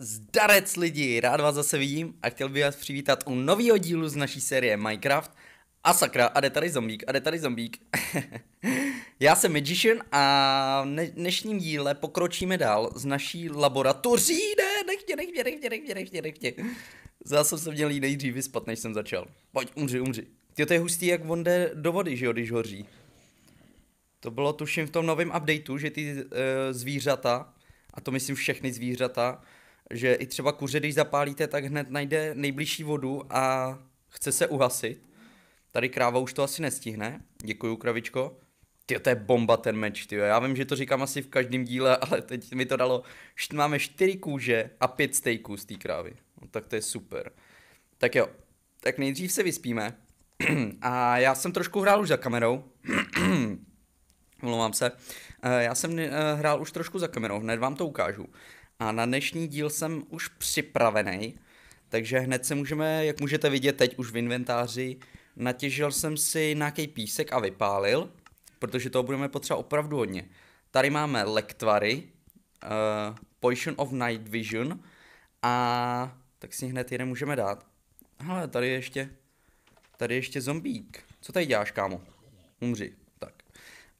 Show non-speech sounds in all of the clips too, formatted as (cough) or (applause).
Zdarec lidi, rád vás zase vidím a chtěl bych vás přivítat u nového dílu z naší série Minecraft. A sakra, a jde tady zombík, a jde tady zombík. (laughs) Já jsem Magician a v dnešním díle pokročíme dál z naší laboratoří. Ne, nech mě, nech mě, nech mě, nech mě, nech mě, nech mě. Zase jsem měl jít nejdřív vyspat, než jsem začal. Pojď, umři, umři. Ty to je hustý, jak on jde do vody, že jo, když hoří. To bylo tuším v tom novém updateu, že ty e, zvířata, a to myslím všechny zvířata, že i třeba kuře, když zapálíte, tak hned najde nejbližší vodu a chce se uhasit. Tady kráva už to asi nestihne. Děkuju, kravičko. Ty to je bomba ten meč, ty Já vím, že to říkám asi v každém díle, (laughs) ale teď mi to dalo. Máme čtyři kůže a pět stejků z té krávy. No, tak to je super. Tak jo, tak nejdřív se vyspíme. (clears throat) a já jsem trošku hrál už za kamerou. (clears throat) Mluvám se. Eh, já jsem eh, hrál už trošku za kamerou, hned vám to ukážu. A na dnešní díl jsem už připravený, takže hned se můžeme, jak můžete vidět teď už v inventáři, natěžil jsem si nějaký písek a vypálil, protože toho budeme potřebovat opravdu hodně. Tady máme lektvary, uh, Potion of Night Vision a tak si hned jeden můžeme dát. Hele, tady je ještě, tady je ještě zombík. Co tady děláš, kámo? Umři. Tak.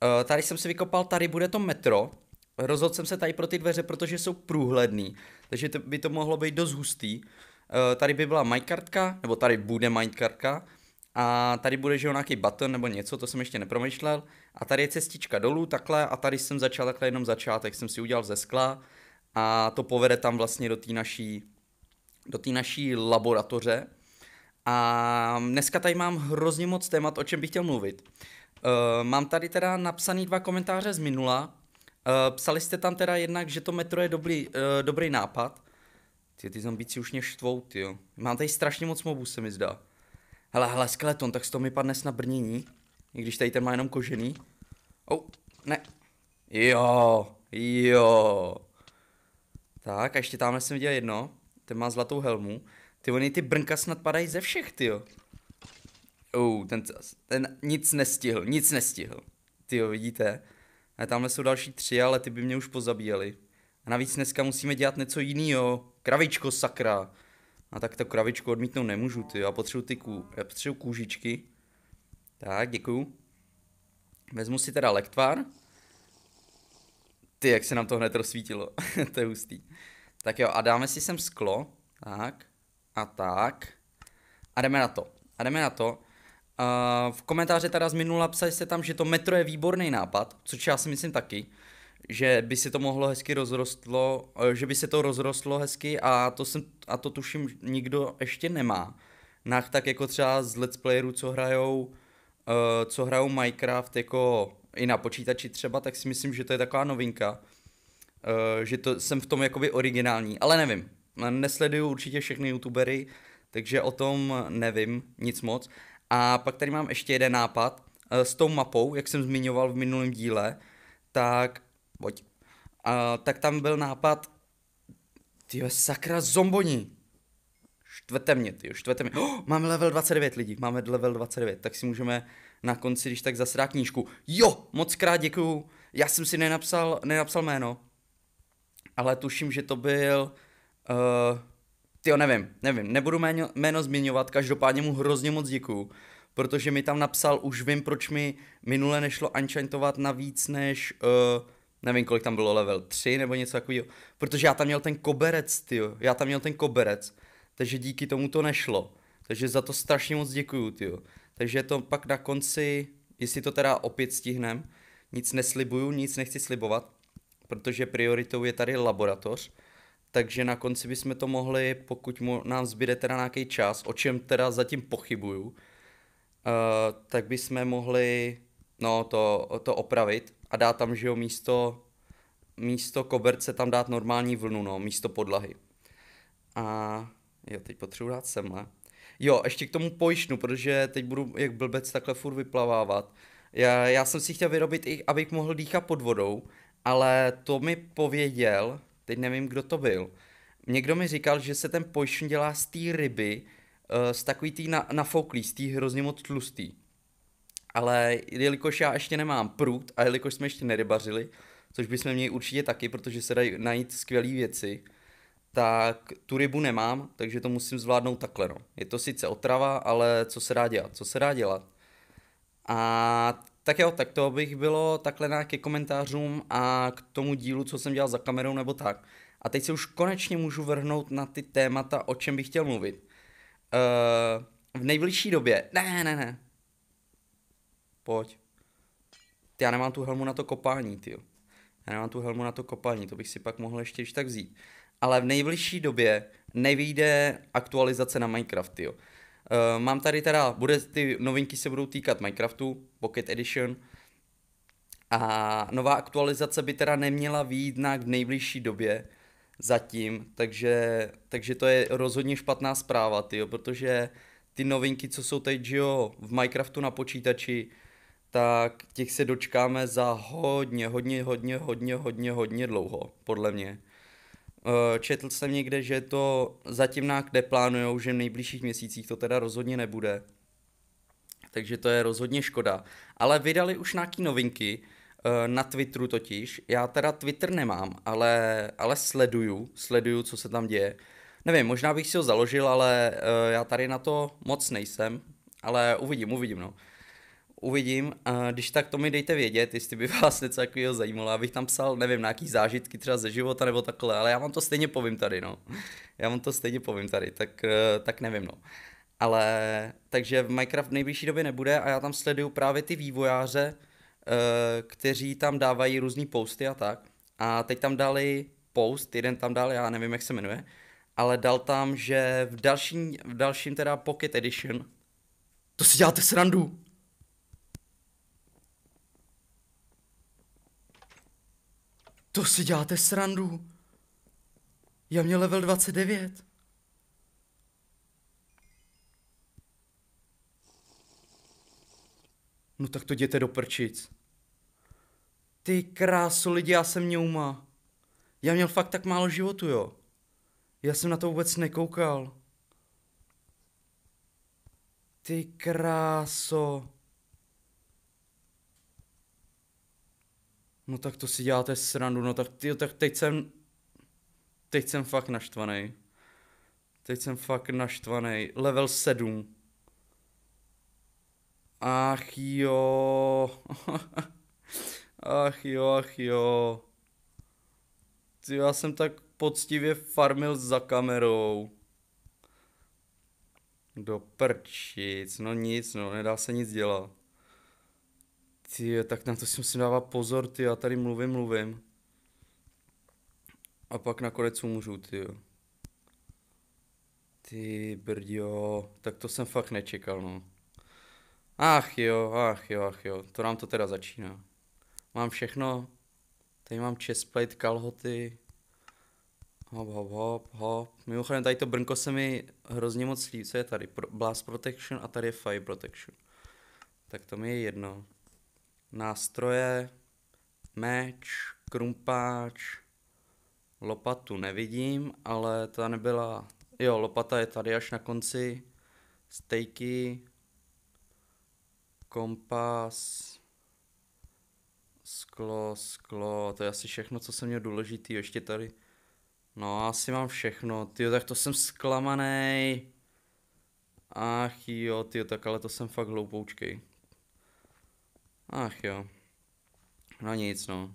Uh, tady jsem si vykopal, tady bude to metro, Rozhodl jsem se tady pro ty dveře, protože jsou průhledný, takže to, by to mohlo být dost hustý. Eh, tady by byla majkartka, nebo tady bude majkartka, a tady bude, že nějaký button nebo něco, to jsem ještě nepromyšlel. A tady je cestička dolů, takhle, a tady jsem začal takhle jenom začátek, jsem si udělal ze skla a to povede tam vlastně do té naší, do té naší laboratoře. A dneska tady mám hrozně moc témat, o čem bych chtěl mluvit. Uh, mám tady teda napsaný dva komentáře z minula, Eh, psali jste tam teda jednak, že to metro je dobrý, eh, dobrý nápad. Ty, ty zombíci už mě štvou, ty jo. Mám tady strašně moc mobů, se mi zdá. Hele, hele, skeleton, tak z toho mi padne na brnění. I když tady ten má jenom kožený. Oh, ne. Jo, jo. Tak, a ještě tamhle jsem viděl jedno. Ten má zlatou helmu. Ty oni ty brnka snad padají ze všech, ty jo. Oh, ten, ten nic nestihl, nic nestihl. Ty jo, vidíte? A tamhle jsou další tři, ale ty by mě už pozabíjeli. A navíc dneska musíme dělat něco jiného. Kravičko, sakra. A tak to kravičko odmítnout nemůžu, ty. Já potřebuji ty ků... Já potřebuji kůžičky. Tak, děkuju. Vezmu si teda lektvar. Ty, jak se nám to hned rozsvítilo. (laughs) to je hustý. Tak jo, a dáme si sem sklo. Tak. A tak. A jdeme na to. A jdeme na to. A v komentáře teda z minula psali jste tam, že to metro je výborný nápad, což já si myslím taky, že by se to mohlo hezky rozrostlo, eh, že by se to rozrostlo hezky a to, jsem, a to tuším nikdo ještě nemá. Nach tak jako třeba z let's playerů, co hrajou, uh, co hrajou Minecraft jako i na počítači třeba, tak si myslím, že to je taková novinka, uh, že to jsem v tom jakoby originální, ale nevím, nesleduju určitě všechny youtubery, takže o tom nevím nic moc, a pak tady mám ještě jeden nápad eh, s tou mapou, jak jsem zmiňoval v minulém díle, tak, pojď, a, eh, tak tam byl nápad, ty sakra, zomboni. Štvete mě, ty štvete mě. Oh, máme level 29 lidí, máme level 29, tak si můžeme na konci, když tak zasrát knížku. Jo, moc krát děkuju, já jsem si nenapsal, nenapsal jméno, ale tuším, že to byl... Uh, ty nevím, nevím, nebudu jméno, jméno zmiňovat, každopádně mu hrozně moc děkuju, protože mi tam napsal, už vím, proč mi minule nešlo unchantovat na víc než, uh, nevím, kolik tam bylo level 3 nebo něco takového, protože já tam měl ten koberec, ty, já tam měl ten koberec, takže díky tomu to nešlo, takže za to strašně moc děkuju, ty. Takže to pak na konci, jestli to teda opět stihnem, nic neslibuju, nic nechci slibovat, protože prioritou je tady laboratoř, takže na konci bychom to mohli, pokud mu, nám zbyde teda nějaký čas, o čem teda zatím pochybuju, uh, tak bychom mohli no, to, to opravit a dát tam, že jo, místo, místo koberce tam dát normální vlnu, no, místo podlahy. A jo, teď potřebuji dát semle. Jo, ještě k tomu pojišnu, protože teď budu jak blbec takhle furt vyplavávat. Já, já jsem si chtěl vyrobit, i, abych mohl dýchat pod vodou, ale to mi pověděl, teď nevím, kdo to byl. Někdo mi říkal, že se ten potion dělá z té ryby, eh, z takový tý na, nafouklý, z té hrozně moc tlustý. Ale jelikož já ještě nemám prut a jelikož jsme ještě nerybařili, což bychom měli určitě taky, protože se dají najít skvělé věci, tak tu rybu nemám, takže to musím zvládnout takhle. No. Je to sice otrava, ale co se dá dělat? Co se dá dělat? A tak jo, tak to bych bylo takhle na ke komentářům a k tomu dílu, co jsem dělal za kamerou nebo tak. A teď se už konečně můžu vrhnout na ty témata, o čem bych chtěl mluvit. Uh, v nejbližší době. Ne, ne, ne. Pojď. Ty, já nemám tu helmu na to kopání, ty. Já nemám tu helmu na to kopání, to bych si pak mohl ještě tak vzít. Ale v nejbližší době nevyjde aktualizace na Minecraft, jo. Uh, mám tady teda, bude, ty novinky se budou týkat Minecraftu, Pocket Edition, a nová aktualizace by teda neměla výjít na v nejbližší době zatím, takže, takže to je rozhodně špatná zpráva, tyjo, protože ty novinky, co jsou teď, jo, v Minecraftu na počítači, tak těch se dočkáme za hodně, hodně, hodně, hodně, hodně, hodně dlouho, podle mě. Eh, četl jsem někde, že to zatím nám neplánujou, že v nejbližších měsících to teda rozhodně nebude. Takže to je rozhodně škoda. Ale vydali už nějaký novinky, eh, na Twitteru totiž. Já teda Twitter nemám, ale, ale sleduju, sleduju, co se tam děje. Nevím, možná bych si ho založil, ale eh, já tady na to moc nejsem, ale uvidím, uvidím, no uvidím a když tak to mi dejte vědět, jestli by (laughs) vás něco takového zajímalo, abych tam psal, nevím, nějaký zážitky třeba ze života nebo takhle, ale já vám to stejně povím tady, no. (laughs) Já vám to stejně povím tady, tak, eh, tak nevím, no. Ale, takže v Minecraft v nejbližší době nebude a já tam sleduju právě ty vývojáře, eh, kteří tam dávají různé posty a tak. A teď tam dali post, jeden tam dal, já nevím, jak se jmenuje, ale dal tam, že v, další, v dalším teda Pocket Edition, to si děláte srandu, To si děláte srandu. Já měl level 29. No tak to jděte do prčic. Ty krásu lidi, já jsem ňouma. Já měl fakt tak málo životu, jo. Já jsem na to vůbec nekoukal. Ty krásu. No tak to si děláte srandu, no tak, ty, tak teď jsem, teď jsem fakt naštvaný. Teď jsem fakt naštvaný. Level 7. (laughs) Ach jo. ach jo, ach jo. Ty, já jsem tak poctivě farmil za kamerou. Do prčic, no nic, no, nedá se nic dělat. Ty, tak na to si musím dávat pozor, ty, já tady mluvím, mluvím. A pak nakonec umřu, ty. Ty brdio, tak to jsem fakt nečekal, no. Ach jo, ach jo, ach jo, to nám to teda začíná. Mám všechno, tady mám chestplate, kalhoty, hop, hop, hop, hop. Mimochodem tady to brnko se mi hrozně moc líbí, co je tady? Pro, blast protection a tady je fire protection. Tak to mi je jedno. Nástroje, meč, krumpáč, lopatu nevidím, ale ta nebyla... Jo, lopata je tady až na konci. Stejky, kompas, sklo, sklo, to je asi všechno, co jsem měl důležitý, ještě tady. No, asi mám všechno, ty tak to jsem zklamaný. Ach jo, ty tak ale to jsem fakt hloupoučkej. Ach jo. No nic, no.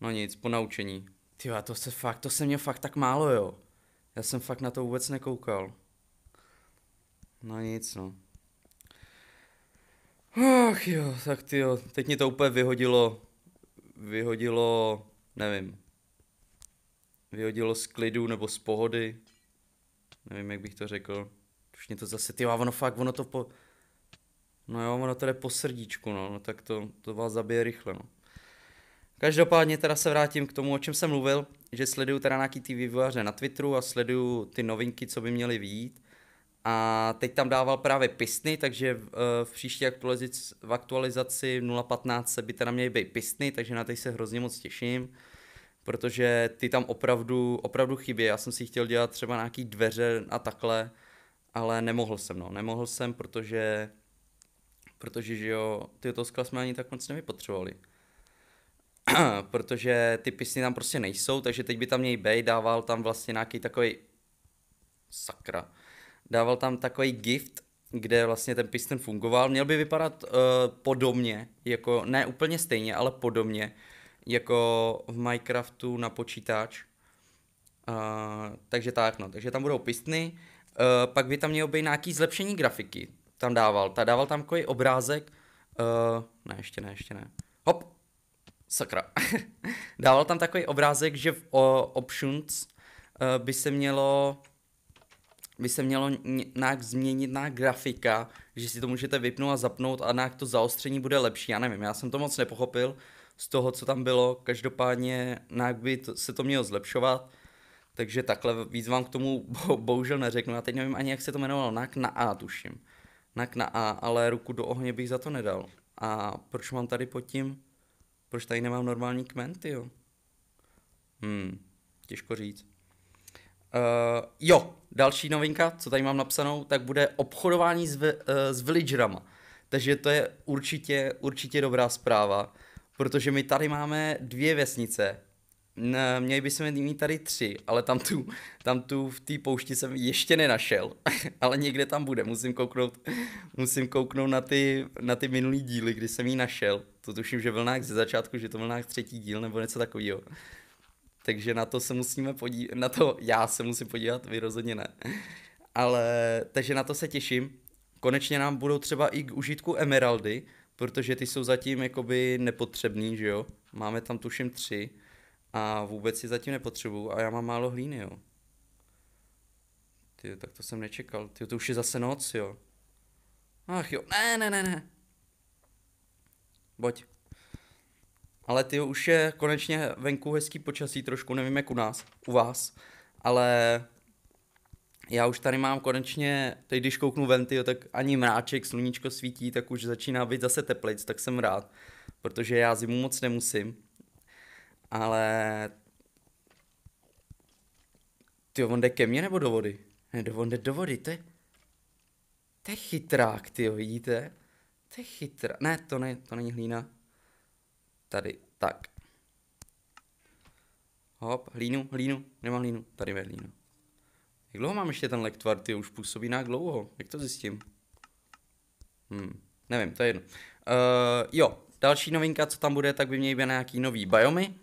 No nic, po naučení. Ty to se fakt, to se mě fakt tak málo, jo. Já jsem fakt na to vůbec nekoukal. No nic, no. Ach jo, tak ty jo, teď mě to úplně vyhodilo, vyhodilo, nevím, vyhodilo z klidu nebo z pohody, nevím, jak bych to řekl. Už mě to zase, ty jo, ono fakt, ono to po, No jo, ono to jde po srdíčku, no, no tak to, to vás zabije rychle, no. Každopádně teda se vrátím k tomu, o čem jsem mluvil, že sleduju teda nějaký ty vývojaře na Twitteru a sleduju ty novinky, co by měly výjít. A teď tam dával právě pistny, takže v, eh, v příští aktualizaci, v aktualizaci 0.15 by teda měly být pistny, takže na teď se hrozně moc těším, protože ty tam opravdu, opravdu chybí. Já jsem si chtěl dělat třeba nějaký dveře a takhle, ale nemohl jsem, no, nemohl jsem, protože protože že jo, tyto skla jsme ani tak moc nevypotřebovali. (clears throat) protože ty písny tam prostě nejsou, takže teď by tam měj Bay dával tam vlastně nějaký takový sakra. Dával tam takový gift, kde vlastně ten piston fungoval. Měl by vypadat uh, podobně, jako ne úplně stejně, ale podobně, jako v Minecraftu na počítač. Uh, takže tak, no. Takže tam budou pistny. Uh, eh, pak by tam mělo být nějaký zlepšení grafiky tam dával. Ta dával tam takový obrázek. Uh, ne, ještě ne, ještě ne. Hop, sakra. (laughs) dával tam takový obrázek, že v uh, options uh, by se mělo by se mělo nějak změnit na grafika, že si to můžete vypnout a zapnout a nějak to zaostření bude lepší. Já nevím, já jsem to moc nepochopil z toho, co tam bylo. Každopádně nějak by to, se to mělo zlepšovat. Takže takhle víc vám k tomu bo, bohužel neřeknu. Já teď nevím ani, jak se to jmenovalo. Nějak na A tuším na kna A, ale ruku do ohně bych za to nedal. A proč mám tady pod tím, proč tady nemám normální kmenty, jo? Hmm, těžko říct. Uh, jo, další novinka, co tady mám napsanou, tak bude obchodování s, vi, uh, s villagerama. Takže to je určitě, určitě dobrá zpráva, protože my tady máme dvě vesnice, ne, měli bychom mít tady tři, ale tam tu, tam tu v té poušti jsem ještě nenašel, (laughs) ale někde tam bude, musím kouknout, musím kouknout na ty, na ty minulý díly, kdy jsem ji našel. To tuším, že Vlnák ze začátku, že to Vlnák třetí díl nebo něco takového. Takže na to se musíme podívat, na to já se musím podívat, vy rozhodně ne. Ale, takže na to se těším. Konečně nám budou třeba i k užitku emeraldy, protože ty jsou zatím jakoby nepotřebný, že jo? Máme tam tuším tři a vůbec si zatím nepotřebuju a já mám málo hlíny, jo. Ty, tak to jsem nečekal. Ty, to už je zase noc, jo. Ach jo, ne, ne, ne, ne. Boď. Ale ty už je konečně venku hezký počasí, trošku nevím jak u nás, u vás, ale já už tady mám konečně, teď když kouknu ven, tyjo, tak ani mráček, sluníčko svítí, tak už začíná být zase teplejc, tak jsem rád, protože já zimu moc nemusím. Ale... Ty on jde ke mně nebo do vody? Ne, do, on jde do vody, to je... To je chytrák, ty vidíte? To je chytrá. Ne, to, ne, to není hlína. Tady, tak. Hop, hlínu, hlínu, nemám hlínu, tady je hlínu. Jak dlouho mám ještě ten lektvar, ty už působí nějak dlouho, jak to zjistím? Hmm, nevím, to je jedno. Uh, jo, další novinka, co tam bude, tak by měly být nějaký nový biomy,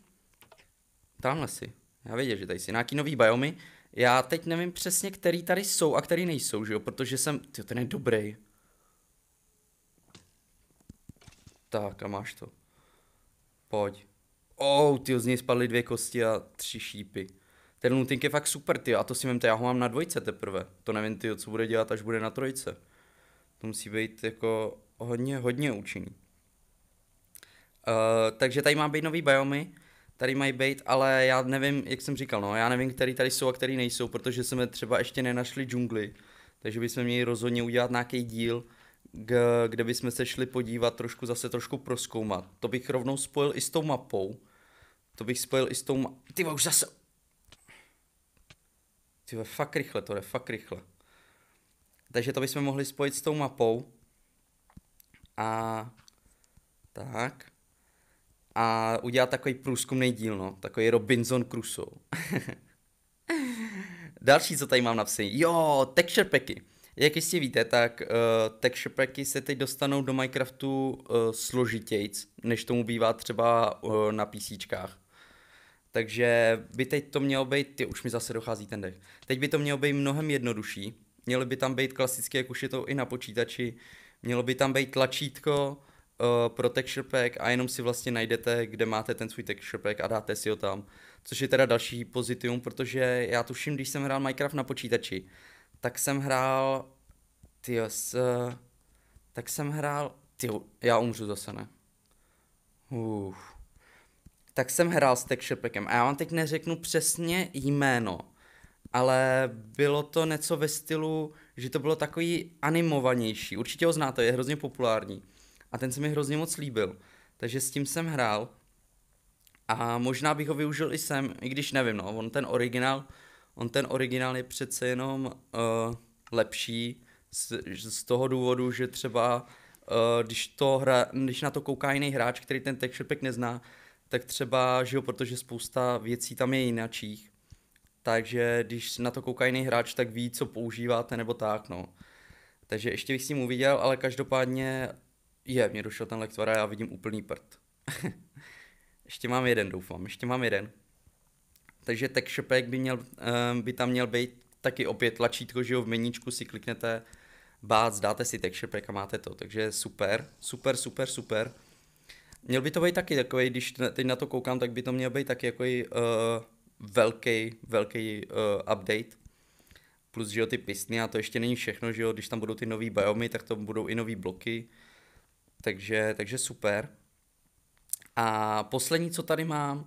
Tamhle si. Já věděl, že tady jsi. Nějaký nový biomy. Já teď nevím přesně, který tady jsou a který nejsou, že jo? Protože jsem... Ty ten je dobrý. Tak a máš to. Pojď. Oh, ty z něj spadly dvě kosti a tři šípy. Ten lutink je fakt super, ty, a to si vemte, já ho mám na dvojce teprve. To nevím, ty, co bude dělat, až bude na trojce. To musí být jako hodně, hodně účinný. Uh, takže tady má být nový biomy tady mají být, ale já nevím, jak jsem říkal, no, já nevím, který tady jsou a který nejsou, protože jsme třeba ještě nenašli džungly, takže bychom měli rozhodně udělat nějaký díl, kde bychom se šli podívat, trošku zase trošku proskoumat. To bych rovnou spojil i s tou mapou. To bych spojil i s tou... mapou. Ty už zase... Ty fakt rychle to jde, fakt rychle. Takže to bychom mohli spojit s tou mapou. A tak a udělat takový průzkumný díl, no, takový Robinson Crusoe. (laughs) Další, co tady mám napsaný, jo, texture packy. Jak jistě víte, tak uh, texture packy se teď dostanou do Minecraftu uh, složitějc, než tomu bývá třeba uh, na PC. Takže by teď to mělo být, ty už mi zase dochází ten dech, teď by to mělo být mnohem jednodušší, mělo by tam být klasicky, jak už je to i na počítači, mělo by tam být tlačítko, Eh, pro texture pack a jenom si vlastně najdete, kde máte ten svůj texture pack a dáte si ho tam. Což je teda další pozitivum, protože já tuším, když jsem hrál Minecraft na počítači, tak jsem hrál, ty tak jsem hrál, ty já umřu zase, ne? Uf. Tak jsem hrál s texture packem a já vám teď neřeknu přesně jméno, ale bylo to něco ve stylu, že to bylo takový animovanější. Určitě ho znáte, je hrozně populární a ten se mi hrozně moc líbil. Takže s tím jsem hrál a možná bych ho využil i sem, i když nevím, no, on ten originál, on ten originál je přece jenom uh, lepší z, z toho důvodu, že třeba uh, když, to hra, když na to kouká jiný hráč, který ten texture pack nezná, tak třeba, že jo, protože spousta věcí tam je jináčích, takže když na to kouká jiný hráč, tak ví, co používáte nebo tak, no. Takže ještě bych s tím uviděl, ale každopádně je, mě došel ten lektvar a já vidím úplný prd. (laughs) ještě mám jeden, doufám, ještě mám jeden. Takže tech by, měl, um, by tam měl být taky opět tlačítko, že jo, v meníčku si kliknete bác, dáte si tech a máte to, takže super, super, super, super. Měl by to být taky takový, když teď na to koukám, tak by to měl být taky jako uh, eh, velký, velký uh, eh, update. Plus, že jo, ty pistny a to ještě není všechno, že jo, když tam budou ty nový biomy, tak to budou i nový bloky takže, takže super. A poslední, co tady mám, uh,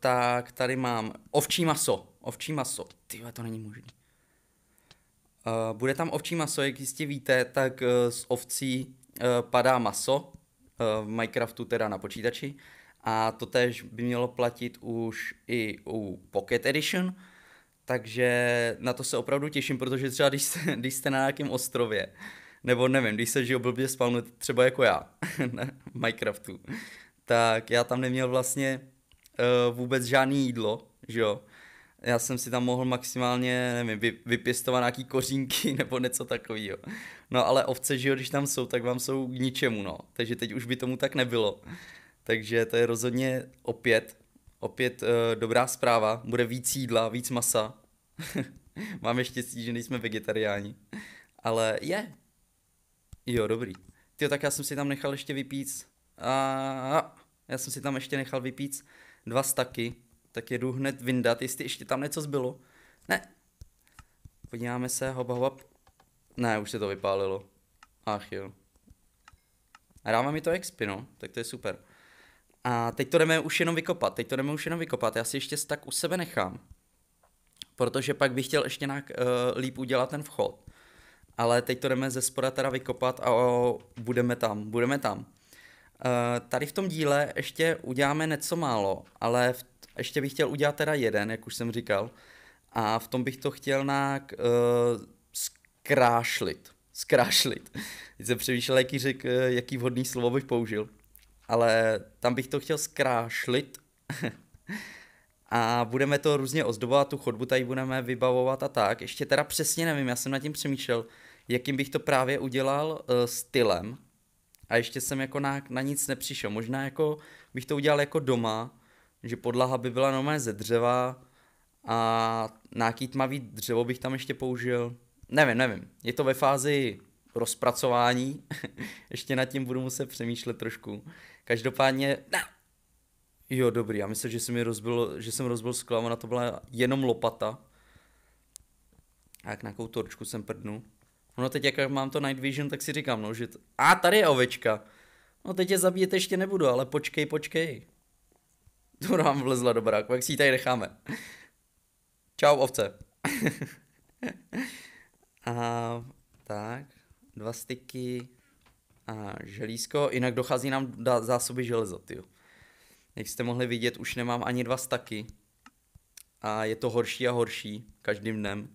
tak tady mám ovčí maso. Ovčí maso. Ty, to není možné. Uh, eh, bude tam ovčí maso, jak jistě víte, tak uh, z ovcí uh, padá maso, v Minecraftu teda na počítači. A to tež by mělo platit už i u Pocket Edition, takže na to se opravdu těším, protože třeba když jste, (laughs) když jste na nějakém ostrově, nebo nevím, když se žil blbě spawnu, třeba jako já, v (laughs) Minecraftu, tak já tam neměl vlastně uh, vůbec žádný jídlo, že jo. Já jsem si tam mohl maximálně, nevím, vy, vypěstovat nějaký kořínky (laughs) nebo něco takového. No ale ovce, že jo, když tam jsou, tak vám jsou k ničemu, no. Takže teď už by tomu tak nebylo. Takže to je rozhodně opět, opět uh, dobrá zpráva. Bude víc jídla, víc masa. (laughs) Máme štěstí, že nejsme vegetariáni. Ale je, Jo, dobrý. Jo, tak já jsem si tam nechal ještě vypít. A já jsem si tam ještě nechal vypít dva staky, tak jedu hned vyndat, jestli ještě tam něco zbylo. Ne. Podíváme se, hoba, hoba. Ne, už se to vypálilo. Ach jo. A dáme mi to XP, no, tak to je super. A teď to jdeme už jenom vykopat, teď to jdeme už jenom vykopat, já si ještě tak u sebe nechám. Protože pak bych chtěl ještě nějak uh, líp udělat ten vchod ale teď to jdeme ze spoda teda vykopat a o, budeme tam, budeme tam. Eh, tady v tom díle ještě uděláme něco málo, ale v, ještě bych chtěl udělat teda jeden, jak už jsem říkal, a v tom bych to chtěl nějak uh, zkrášlit. Zkrášlit. Teď jsem přemýšlel, jaký, řek, eh, jaký vhodný slovo bych použil, ale tam bych to chtěl zkrášlit. (laughs) a budeme to různě ozdobovat, tu chodbu tady budeme vybavovat a tak. Ještě teda přesně nevím, já jsem nad tím přemýšlel, jakým bych to právě udělal uh, stylem. A ještě jsem jako na, na nic nepřišel. Možná jako bych to udělal jako doma, že podlaha by byla normálně ze dřeva a nějaký tmavý dřevo bych tam ještě použil. Nevím, nevím. Je to ve fázi rozpracování. (laughs) ještě nad tím budu muset přemýšlet trošku. Každopádně... Ne. Jo, dobrý, já myslím, že jsem, mi rozbil, že jsem rozbil sklo, ona to byla jenom lopata. A jak kou torčku jsem prdnu. Ono teď, jak mám to Night Vision, tak si říkám, no, že to... A tady je ovečka. No teď je zabíjet ještě nebudu, ale počkej, počkej. (laughs) To nám vlezla do baráku, jak si ji tady necháme. (laughs) Čau, ovce. (laughs) a tak, dva styky a želízko, jinak dochází nám da- zásoby železa, ty. Jak jste mohli vidět, už nemám ani dva staky. A je to horší a horší každým dnem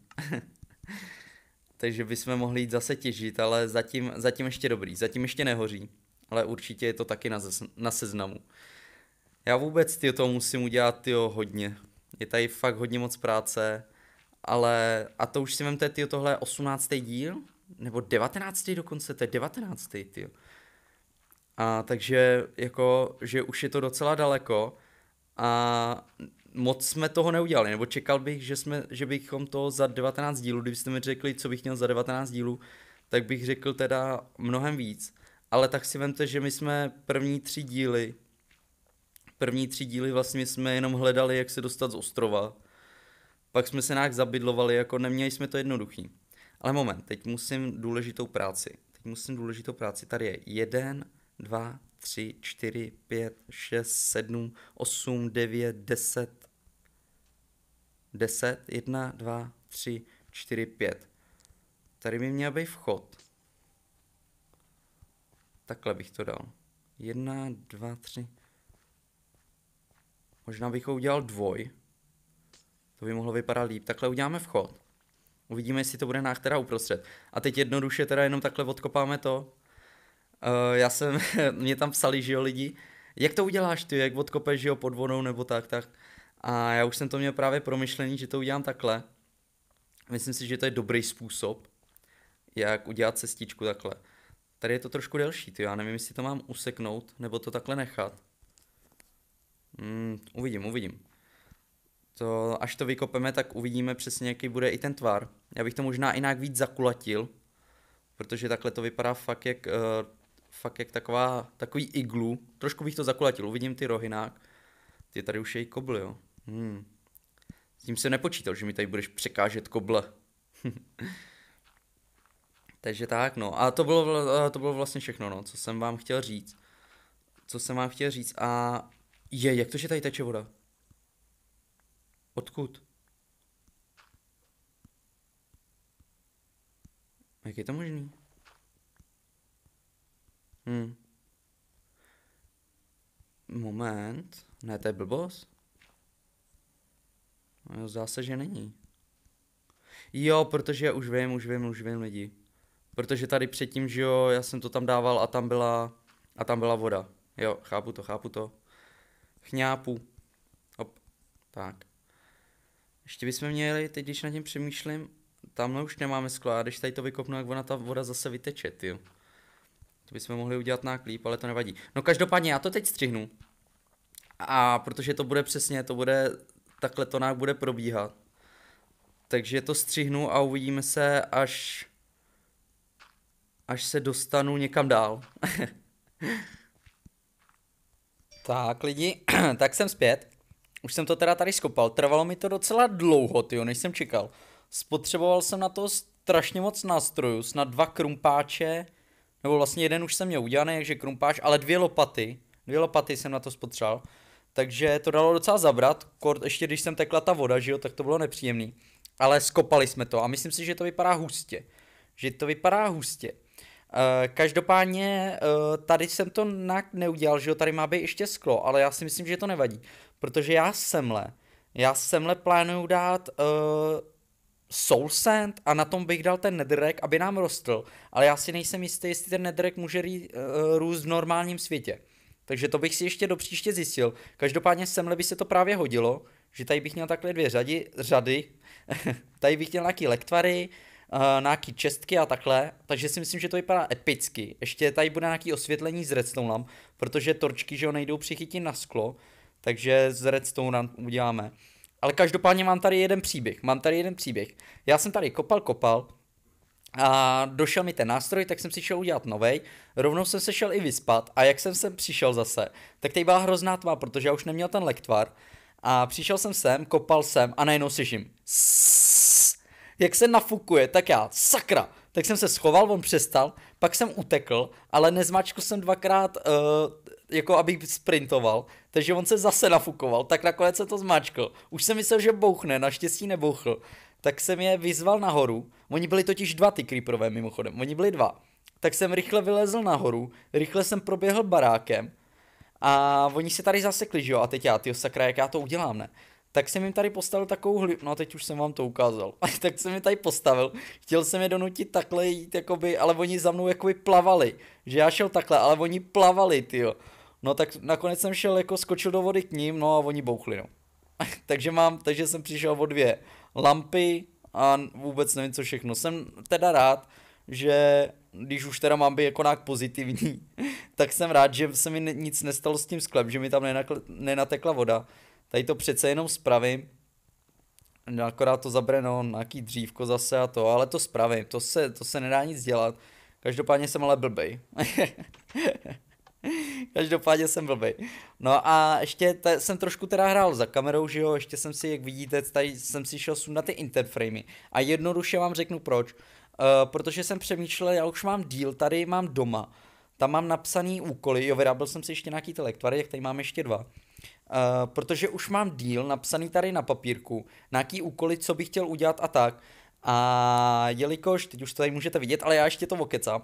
takže bychom mohli jít zase těžit, ale zatím, zatím ještě dobrý, zatím ještě nehoří, ale určitě je to taky na, zes, na seznamu. Já vůbec ty to musím udělat tyjo, hodně. Je tady fakt hodně moc práce, ale a to už si vemte tyjo, tohle 18. díl, nebo 19. dokonce, to je 19. Tyjo. A takže jako, že už je to docela daleko a moc jsme toho neudělali, nebo čekal bych, že, jsme, že bychom to za 19 dílů, kdybyste mi řekli, co bych měl za 19 dílů, tak bych řekl teda mnohem víc. Ale tak si vemte, že my jsme první tři díly, první tři díly vlastně jsme jenom hledali, jak se dostat z ostrova. Pak jsme se nějak zabydlovali, jako neměli jsme to jednoduchý. Ale moment, teď musím důležitou práci. Teď musím důležitou práci. Tady je jeden, dva, 3, 4, 5, 6, 7, 8, 9, 10, 10, 1, 2, 3, 4, 5. Tady by měl být vchod. Takhle bych to dal. 1, 2, 3. Možná bych ho udělal dvoj. To by mohlo vypadat líp. Takhle uděláme vchod. Uvidíme, jestli to bude nách teda uprostřed. A teď jednoduše teda jenom takhle odkopáme to. Uh, já jsem, (laughs) mě tam psali, že jo, lidi, jak to uděláš ty, jak odkopeš, že jo, pod vodou nebo tak, tak. Uh, a já už jsem to měl právě promyšlený, že to udělám takhle. Myslím si, že to je dobrý způsob, jak udělat cestičku takhle. Tady je to trošku delší, ty já nevím, jestli to mám useknout, nebo to takhle nechat. Mm, uvidím, uvidím. To, až to vykopeme, tak uvidíme přesně, jaký bude i ten tvar. Já bych to možná jinak víc zakulatil, protože takhle to vypadá fakt jak, uh, fakt jak taková, takový iglu. Trošku bych to zakulatil, uvidím ty rohy nák. Ty tady už je i kobl, jo. Hmm. S tím se nepočítal, že mi tady budeš překážet koble. (laughs) Takže tak, no. A to bylo, to bylo vlastně všechno, no, co jsem vám chtěl říct. Co jsem vám chtěl říct. A je, jak to, že tady teče voda? Odkud? Jak je to možný? Hm. Moment. Ne, to je blbost. No, zdá se, že není. Jo, protože už vím, už vím, už vím lidi. Protože tady předtím, že jo, já jsem to tam dával a tam byla, a tam byla voda. Jo, chápu to, chápu to. Chňápu. Hop, tak. Ještě bychom měli, teď když na tím přemýšlím, tamhle už nemáme sklo a když tady to vykopnu, jak ona ta voda zase vyteče, jo. To bychom mohli udělat náklíp, ale to nevadí. No každopádně já to teď střihnu. A protože to bude přesně, to bude takhle to nám bude probíhat. Takže to střihnu a uvidíme se, až, až se dostanu někam dál. (laughs) tak lidi, (clears throat) tak jsem zpět. Už jsem to teda tady skopal. Trvalo mi to docela dlouho, tyjo, než jsem čekal. Spotřeboval jsem na to strašně moc nástrojů, snad dva krumpáče, nebo vlastně jeden už jsem měl udělaný, takže krumpáč, ale dvě lopaty. Dvě lopaty jsem na to spotřeboval takže to dalo docela zabrat, kort ještě když jsem tekla ta voda, že jo, tak to bylo nepříjemný, ale skopali jsme to a myslím si, že to vypadá hustě, že to vypadá hustě. Uh, každopádně uh, tady jsem to na, neudělal, že jo, tady má být ještě sklo, ale já si myslím, že to nevadí, protože já semle, já semle plánuju dát uh, Soul Sand a na tom bych dal ten netherrack, aby nám rostl, ale já si nejsem jistý, jestli ten netherrack může rý, uh, růst v normálním světě. Takže to bych si ještě do příště zjistil. Každopádně semhle by se to právě hodilo, že tady bych měl takhle dvě řady, řady. (laughs) tady bych měl nějaký lektvary, uh, nějaký čestky a takhle, takže si myslím, že to vypadá epicky. Ještě tady bude nějaký osvětlení z redstone lamp, protože torčky, že ho nejdou přichytit na sklo, takže z redstone lamp uděláme. Ale každopádně mám tady jeden příběh, mám tady jeden příběh. Já jsem tady kopal, kopal, a došel mi ten nástroj, tak jsem si šel udělat novej, rovnou jsem se šel i vyspat a jak jsem sem přišel zase, tak tady byla hrozná tma, protože já už neměl ten lektvar a přišel jsem sem, kopal jsem a najednou slyším jak se nafukuje, tak já, sakra, tak jsem se schoval, on přestal, pak jsem utekl, ale nezmačku jsem dvakrát, uh, jako abych sprintoval, takže on se zase nafukoval, tak nakonec se to zmačkl. Už jsem myslel, že bouchne, naštěstí nebouchl tak jsem je vyzval nahoru. Oni byli totiž dva ty creeperové mimochodem, oni byli dva. Tak jsem rychle vylezl nahoru, rychle jsem proběhl barákem a oni se tady zasekli, že jo, a teď já, ty sakra, jak já to udělám, ne? Tak jsem jim tady postavil takovou hli... No teď už jsem vám to ukázal. (laughs) tak jsem je tady postavil. Chtěl jsem je donutit takhle jít, jakoby, ale oni za mnou jakoby plavali. Že já šel takhle, ale oni plavali, ty jo. No tak nakonec jsem šel jako skočil do vody k ním, no a oni bouchli, no. (laughs) takže mám, takže jsem přišel o dvě lampy a vůbec nevím, co všechno. Jsem teda rád, že když už teda mám být jako nějak pozitivní, (laughs) tak jsem rád, že se mi nic nestalo s tím sklep, že mi tam nenakl- nenatekla voda. Tady to přece jenom spravím, no, akorát to zabere no, nějaký dřívko zase a to, ale to spravím, to se, to se nedá nic dělat. Každopádně jsem ale blbej. (laughs) (laughs) Každopádně jsem blbej. No a ještě t- jsem trošku teda hrál za kamerou, že jo, ještě jsem si, jak vidíte, tady jsem si šel sundat ty interframey. A jednoduše vám řeknu proč. Uh, protože jsem přemýšlel, já už mám díl, tady mám doma. Tam mám napsaný úkoly, jo, vyráběl jsem si ještě nějaký ty lektvary, jak tady mám ještě dva. Uh, protože už mám díl napsaný tady na papírku, nějaký úkoly, co bych chtěl udělat a tak. A jelikož, teď už to tady můžete vidět, ale já ještě to okecám.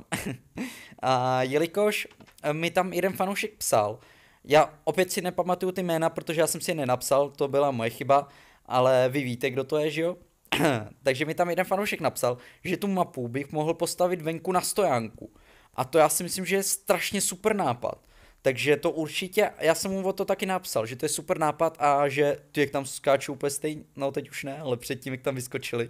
(laughs) a jelikož eh, mi tam jeden fanoušek psal, já opět si nepamatuju ty jména, protože já jsem si je nenapsal, to byla moje chyba, ale vy víte, kdo to je, že jo? (clears throat) Takže mi tam jeden fanoušek napsal, že tu mapu bych mohl postavit venku na stojánku. A to já si myslím, že je strašně super nápad. Takže to určitě, já jsem mu o to taky napsal, že to je super nápad a že ty jak tam skáčou úplně stejně, no teď už ne, ale předtím jak tam vyskočili.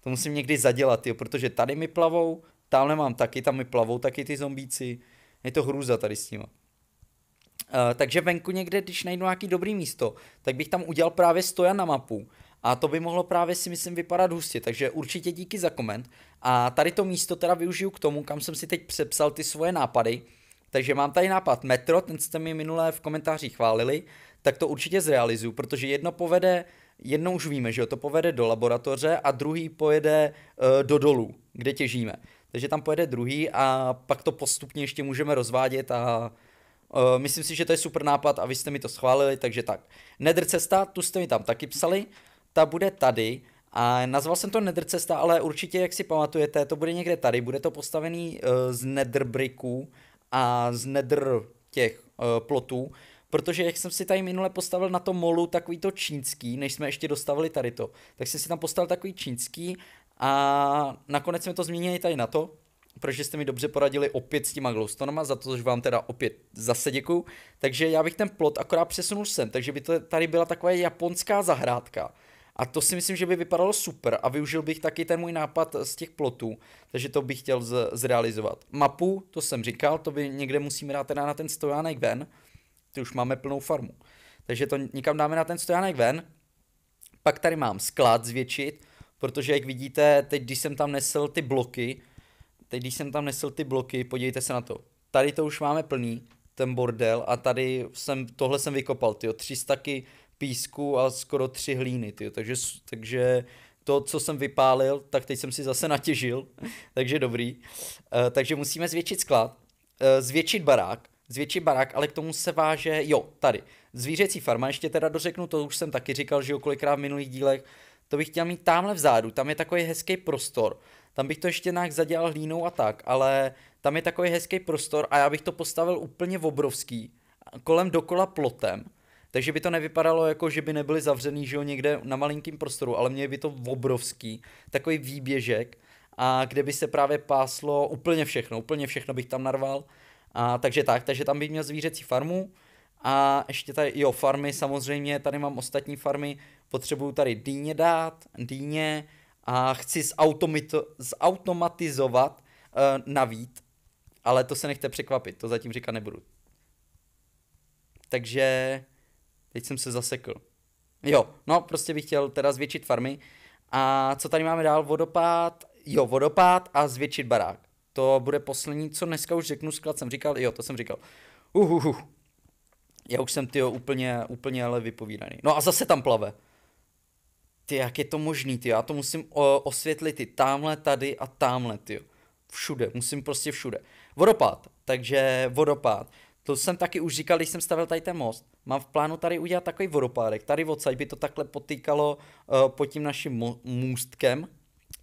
To musím někdy zadělat, jo, protože tady mi plavou, tamhle mám taky, tam mi plavou taky ty zombíci. Je to hrůza tady s nima. Uh, takže venku někde, když najdu nějaký dobrý místo, tak bych tam udělal právě stojan na mapu. A to by mohlo právě si myslím vypadat hustě, takže určitě díky za koment. A tady to místo teda využiju k tomu, kam jsem si teď přepsal ty svoje nápady. Takže mám tady nápad metro, ten jste mi minulé v komentářích chválili, tak to určitě zrealizuju, protože jedno povede jednou už víme, že jo, to povede do laboratoře a druhý pojede uh, do dolů, kde těžíme. Takže tam pojede druhý a pak to postupně ještě můžeme rozvádět a uh, myslím si, že to je super nápad a vy jste mi to schválili, takže tak. Nedr cesta, tu jste mi tam taky psali, ta bude tady a nazval jsem to nedr cesta, ale určitě, jak si pamatujete, to bude někde tady, bude to postavený uh, z nedr a z Nedr těch uh, plotů, protože jak jsem si tady minule postavil na tom molu takový to čínský, než jsme ještě dostavili tady to, tak jsem si tam postavil takový čínský a nakonec jsme to změnili tady na to, protože jste mi dobře poradili opět s těma glowstonama, za to, že vám teda opět zase děkuju. Takže já bych ten plot akorát přesunul sem, takže by to tady byla taková japonská zahrádka. A to si myslím, že by vypadalo super a využil bych taky ten můj nápad z těch plotů, takže to bych chtěl z- zrealizovat. Mapu, to jsem říkal, to by někde musíme dát teda na ten stojánek ven, ty už máme plnou farmu. Takže to nikam dáme na ten stojánek ven. Pak tady mám sklad zvětšit, protože jak vidíte, teď když jsem tam nesl ty bloky, teď když jsem tam nesl ty bloky, podívejte se na to. Tady to už máme plný, ten bordel a tady jsem, tohle jsem vykopal, tyjo, tři staky písku a skoro tři hlíny, tyjo, takže, takže to, co jsem vypálil, tak teď jsem si zase natěžil, (laughs) takže dobrý. Uh, takže musíme zvětšit sklad, uh, zvětšit barák, zvětší barák, ale k tomu se váže, jo, tady, zvířecí farma, ještě teda dořeknu, to už jsem taky říkal, že jo, kolikrát v minulých dílech, to bych chtěl mít tamhle vzadu, tam je takový hezký prostor, tam bych to ještě nějak zadělal hlínou a tak, ale tam je takový hezký prostor a já bych to postavil úplně obrovský, kolem dokola plotem, takže by to nevypadalo jako, že by nebyly zavřený, že jo, někde na malinkým prostoru, ale mě by to obrovský, takový výběžek, a kde by se právě páslo úplně všechno, úplně všechno bych tam narval a, takže tak, takže tam bych měl zvířecí farmu. A ještě tady, jo, farmy samozřejmě, tady mám ostatní farmy, potřebuju tady dýně dát, dýně a chci zautomito- zautomatizovat uh, navít, ale to se nechte překvapit, to zatím říkat nebudu. Takže teď jsem se zasekl. Jo, no prostě bych chtěl teda zvětšit farmy. A co tady máme dál? Vodopád, jo, vodopád a zvětšit barák to bude poslední, co dneska už řeknu, sklad jsem říkal, jo, to jsem říkal. Uhuhu. Já už jsem, ty úplně, úplně ale vypovídaný. No a zase tam plave. Ty, jak je to možný, ty? Já to musím o, osvětlit, ty, tamhle, tady a tamhle, ty. Všude, musím prostě všude. Vodopád, takže vodopád. To jsem taky už říkal, když jsem stavil tady ten most. Mám v plánu tady udělat takový vodopádek. Tady odsaď by to takhle potýkalo uh, pod tím naším mo- můstkem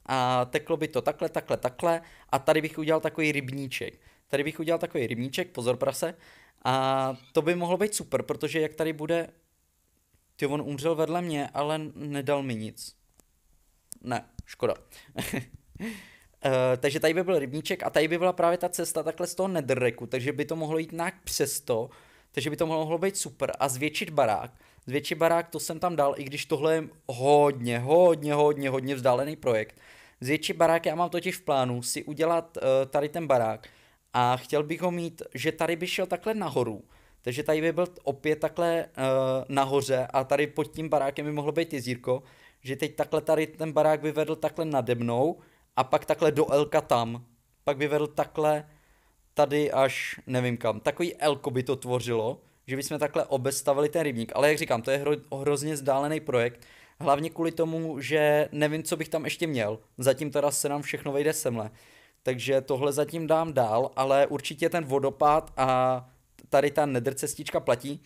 a teklo by to takhle, takhle, takhle a tady bych udělal takový rybníček. Tady bych udělal takový rybníček, pozor prase, a to by mohlo být super, protože jak tady bude, ty on umřel vedle mě, ale nedal mi nic. Ne, škoda. uh, (laughs) takže tady by byl rybníček a tady by byla právě ta cesta takhle z toho nedreku, takže by to mohlo jít nějak přes to, takže by to mohlo být super a zvětšit barák zvětší barák to jsem tam dal, i když tohle je hodně, hodně, hodně, hodně vzdálený projekt. Zvětší barák já mám totiž v plánu si udělat uh, tady ten barák a chtěl bych ho mít, že tady by šel takhle nahoru. Takže tady by byl opět takhle uh, nahoře a tady pod tím barákem by mohlo být jezírko, že teď takhle tady ten barák by vedl takhle nade mnou a pak takhle do Elka tam. Pak by vedl takhle tady až nevím kam. Takový Elko by to tvořilo že bychom takhle obestavili ten rybník. Ale jak říkám, to je hro, hrozně vzdálený projekt, hlavně kvůli tomu, že nevím, co bych tam ještě měl. Zatím teda se nám všechno vejde semle. Takže tohle zatím dám dál, ale určitě ten vodopád a tady ta nedrcestička platí.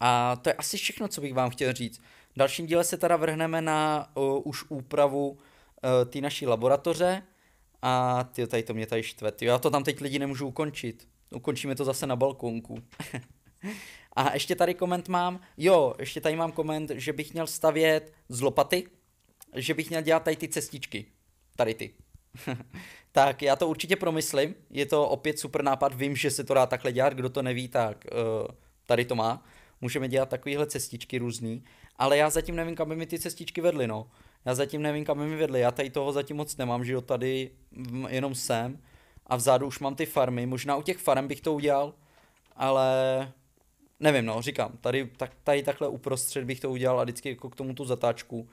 A to je asi všechno, co bych vám chtěl říct. V dalším díle se teda vrhneme na uh, už úpravu uh, té naší laboratoře. A ty tady to mě tady štve, tyjo, já to tam teď lidi nemůžu ukončit. Ukončíme to zase na balkonku. (laughs) A ještě tady koment mám, jo, ještě tady mám koment, že bych měl stavět z lopaty, že bych měl dělat tady ty cestičky, tady ty. (laughs) tak já to určitě promyslím, je to opět super nápad, vím, že se to dá takhle dělat, kdo to neví, tak uh, tady to má. Můžeme dělat takovéhle cestičky různý, ale já zatím nevím, kam by mi ty cestičky vedly, no. Já zatím nevím, kam by mi vedly, já tady toho zatím moc nemám, že jo, tady jenom sem a vzadu už mám ty farmy, možná u těch farm bych to udělal, ale nevím, no, říkám, tady, tak, tady takhle uprostřed bych to udělal a vždycky jako k tomu tu zatáčku,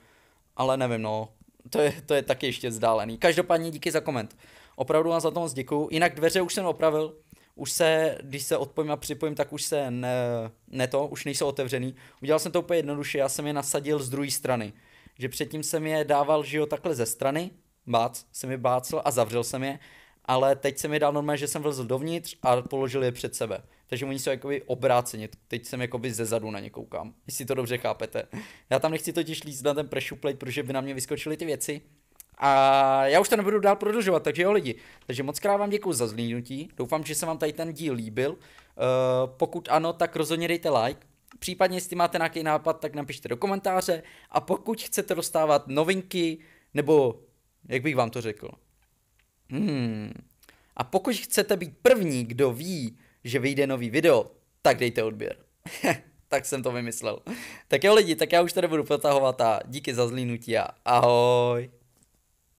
ale nevím, no, to je, to je taky ještě vzdálený. Každopádně díky za koment. Opravdu vám za to moc děkuju. Jinak dveře už jsem opravil, už se, když se odpojím a připojím, tak už se ne, ne to, už nejsou otevřený. Udělal jsem to úplně jednoduše, já jsem je nasadil z druhé strany. Že předtím jsem je dával, že jo, takhle ze strany, bác, jsem je bácl a zavřel jsem je, ale teď jsem je dal normálně, že jsem vlezl dovnitř a položil je před sebe takže oni jsou jakoby obráceně, teď jsem jakoby ze zadu na ně koukám, jestli to dobře chápete. Já tam nechci totiž líst na ten pressure plate, protože by na mě vyskočily ty věci. A já už to nebudu dál prodlužovat, takže jo lidi. Takže moc krát vám děkuji za zlínutí, doufám, že se vám tady ten díl líbil. Uh, pokud ano, tak rozhodně dejte like, Případně, jestli máte nějaký nápad, tak napište do komentáře. A pokud chcete dostávat novinky, nebo jak bych vám to řekl? Hmm. A pokud chcete být první, kdo ví, že vyjde nový video, tak dejte odběr. (laughs) tak jsem to vymyslel. Tak jo lidi, tak já už tady budu protahovat a díky za zlínutí a ahoj.